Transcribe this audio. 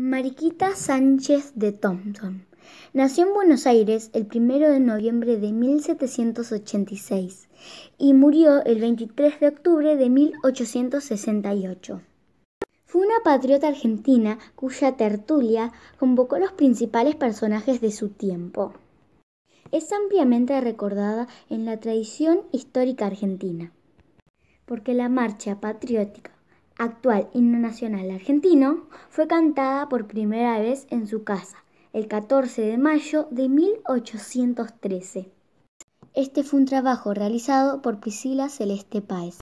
Mariquita Sánchez de Thompson. Nació en Buenos Aires el 1 de noviembre de 1786 y murió el 23 de octubre de 1868. Fue una patriota argentina cuya tertulia convocó los principales personajes de su tiempo. Es ampliamente recordada en la tradición histórica argentina, porque la marcha patriótica actual himno nacional argentino, fue cantada por primera vez en su casa, el 14 de mayo de 1813. Este fue un trabajo realizado por Priscila Celeste Páez.